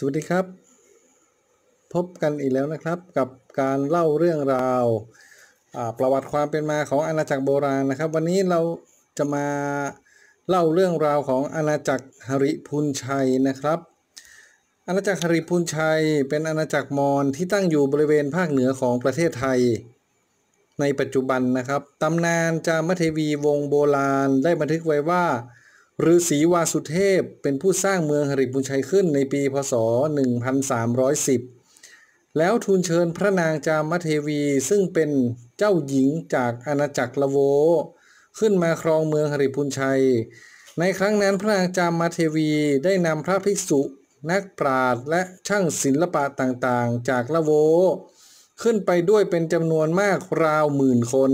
สวัสดีครับพบกันอีกแล้วนะครับกับการเล่าเรื่องราวประวัติความเป็นมาของอาณาจักรโบราณนะครับ วันนี้เราจะมาเล่าเรื่องราวของอาณาจักรหริพุนชัยนะครับ อาณาจักรหริพุนชัยเป็นอาณาจักรมอญที่ตั้งอยู่บริเวณภาคเหนือของประเทศไทย ในปัจจุบันนะครับตำนานจามเทวีวงโบราณได้บันทึกไว้ว่าฤาษีวาสุเทพเป็นผู้สร้างเมืองหริบุญชัยขึ้นในปีพศ 1310 แล้วทูลเชิญพระนางจามเทวีซึ่งเป็นเจ้าหญิงจากอาณาจักรละโว ขึ้นมาครองเมืองหริบุญชัย ในครั้งนั้นพระนางจามเทวีได้นำพระภิกษุนักปราชญ์และช่างศิลปะต่างๆ จากละโว ขึ้นไปด้วยเป็นจำนวนมากราวหมื่นคน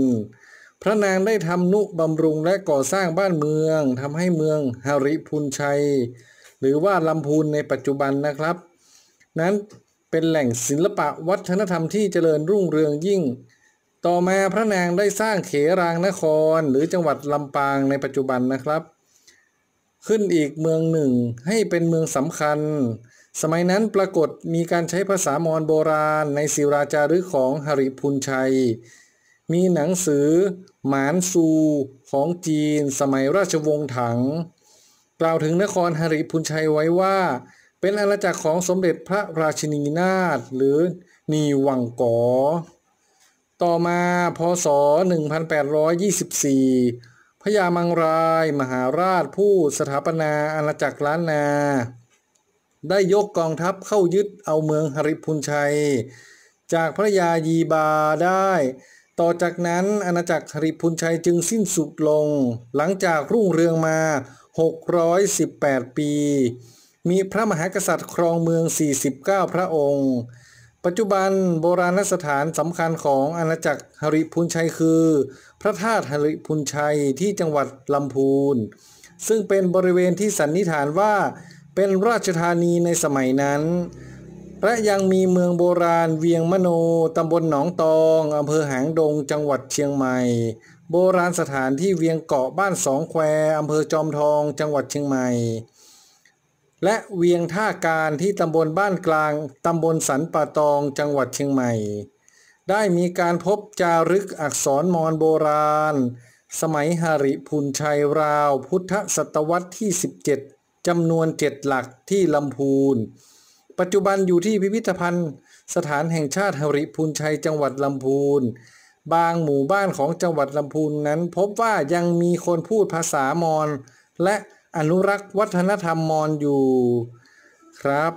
พระนางได้ทำนุบำรุงและก่อสร้างบ้านเมืองทำให้เมืองฮาริพุนชัย หรือว่าลำพูนในปัจจุบันนะครับ นั้นเป็นแหล่งศิลปะวัฒนธรรมที่เจริญรุ่งเรืองยิ่ง ต่อมาพระนางได้สร้างเขรางนครหรือจังหวัดลำปางในปัจจุบันนะครับ ขึ้นอีกเมืองหนึ่งให้เป็นเมืองสำคัญ สมัยนั้นปรากฏมีการใช้ภาษามอญโบราณ ในศิราจารึกของหริพุนชัยมีหนังสือ หมานซูของจีนสมัยราชวงศ์ถัง กล่าวถึงนครหริพุนชัยไว้ว่า เป็นอาณาจักรของสมเด็จพระราชินีนาถหรือนีวังกอต่อมาพศ 1824พญามังราย มหาราช ผู้ สถาปนาอาณาจักรล้านนา ได้ยกกองทัพเข้ายึดเอาเมืองหริพุนชัย จากพระยายีบาได้ต่อจากนั้นอาณาจักรหริพุนชัยจึงสิ้นสุดลงหลังจากรุ่งเรืองมา 618 ปี มีพระมหากษัตริย์ครองเมือง 49 พระองค์ ปัจจุบันโบราณสถานสำคัญของอาณาจักรหริพุนชัยคือ พระธาตุหริพุนชัยที่จังหวัดลำพูน ซึ่งเป็นบริเวณที่สันนิษฐานว่าเป็นราชธานีในสมัยนั้นและยังมีเมืองโบราณ เวียงมโนตำบลหนองตอง อำเภอหางดง จังหวัดเชียงใหม่ โบราณสถานที่เวียงเกาะบ้านสองแควอำเภอจอมทอง จังหวัดเชียงใหม่ และเวียงท่าการ ที่ตำบลบ้านกลาง ตำบลสันป่าตอง จังหวัดเชียงใหม่ ได้มีการพบจารึกอักษรมอญโบราณ สมัยหริพุนชัยราว พุทธศตวรรษที่ 17จำนวนเจ็ดหลักที่ลำพูนปัจจุบันอยู่ที่พิพิธภัณฑ์สถานแห่งชาติหริพูนชัยจังหวัดลำพูนบางหมู่บ้านของจังหวัดลำพูนนั้นพบว่ายังมีคนพูดภาษามอญและอนุรักษ์วัฒนธรรมมอญอยู่ ครับ